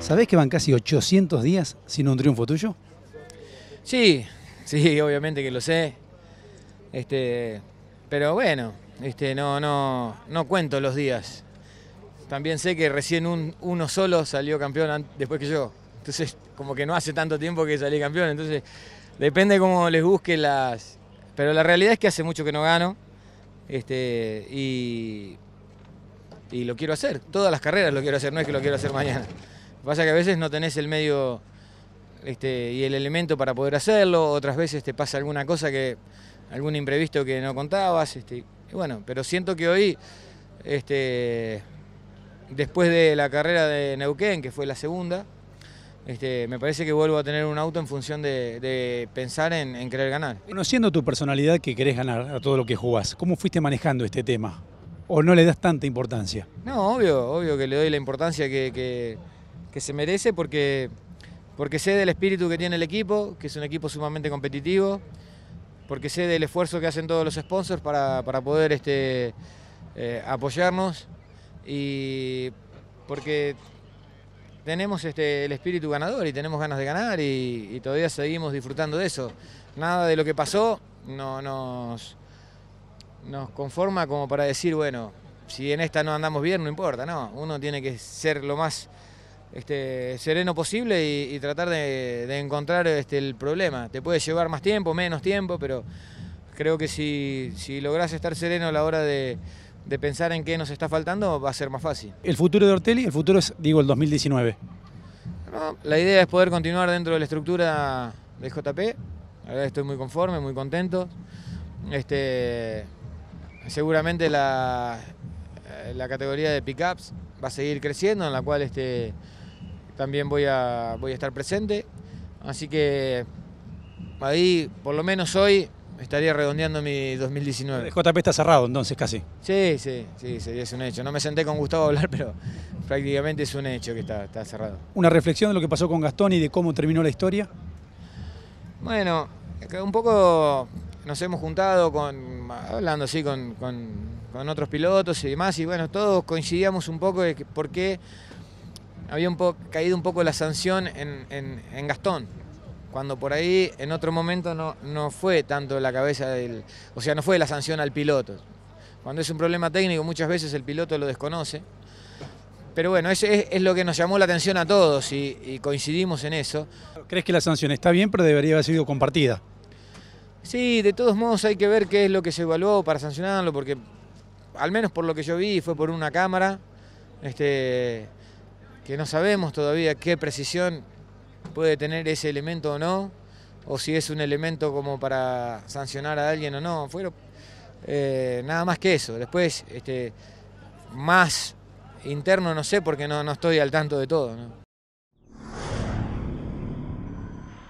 ¿Sabés que van casi 800 días sin un triunfo tuyo? Sí, sí, obviamente que lo sé. Este, pero bueno, este, no, no, no cuento los días. También sé que recién uno solo salió campeón después que yo. Entonces, como que no hace tanto tiempo que salí campeón. Entonces, depende cómo les busque las... Pero la realidad es que hace mucho que no gano. Este, y, y lo quiero hacer. Todas las carreras lo quiero hacer. No es que lo quiero hacer mañana. Pasa que a veces no tenés el medio este, y el elemento para poder hacerlo, otras veces te pasa alguna cosa que, algún imprevisto que no contabas, este, bueno, pero siento que hoy, este, después de la carrera de Neuquén, que fue la segunda, me parece que vuelvo a tener un auto en función de, pensar en, querer ganar. Conociendo tu personalidad que querés ganar a todo lo que jugás, ¿cómo fuiste manejando este tema? ¿O no le das tanta importancia? No, obvio, obvio que le doy la importancia que que se merece porque, porque sé del espíritu que tiene el equipo, que es un equipo sumamente competitivo, porque sé del esfuerzo que hacen todos los sponsors para, poder este, eh, apoyarnos y porque tenemos este, el espíritu ganador y tenemos ganas de ganar y, todavía seguimos disfrutando de eso. Nada de lo que pasó no, nos, nos conforma como para decir, bueno, si en esta no andamos bien, no importa, no. Uno tiene que ser lo más este, sereno posible y, tratar de, encontrar este, el problema. Te puede llevar más tiempo, menos tiempo, pero creo que si, si logras estar sereno a la hora de, pensar en qué nos está faltando, va a ser más fácil. ¿El futuro de Ortelli? El futuro es, digo, el 2019. la idea es poder continuar dentro de la estructura de JP. La verdad estoy muy conforme, muy contento. Este, seguramente la, la categoría de pickups va a seguir creciendo, en la cual este, también voy a, voy a estar presente. Así que ahí, por lo menos hoy, estaría redondeando mi 2019. JP está cerrado entonces casi. Sí, sí, sí, es un hecho. No me senté con Gustavo a hablar, pero prácticamente es un hecho que está, cerrado. ¿Una reflexión de lo que pasó con Gastón y de cómo terminó la historia? Bueno, un poco nos hemos juntado con, hablando así con, con otros pilotos y demás, y bueno, todos coincidíamos un poco de por qué había caído un poco la sanción en, Gastón, cuando por ahí en otro momento no, no fue tanto la cabeza del, o sea, no fue la sanción al piloto. Cuando es un problema técnico muchas veces el piloto lo desconoce. Pero bueno, eso es, lo que nos llamó la atención a todos y, coincidimos en eso. ¿Crees que la sanción está bien, pero debería haber sido compartida? Sí, de todos modos hay que ver qué es lo que se evaluó para sancionarlo, porque al menos por lo que yo vi fue por una cámara. Este, que no sabemos todavía qué precisión puede tener ese elemento o no, o si es un elemento como para sancionar a alguien o no. Eh, nada más que eso. Después, este, más interno no sé porque no, no estoy al tanto de todo.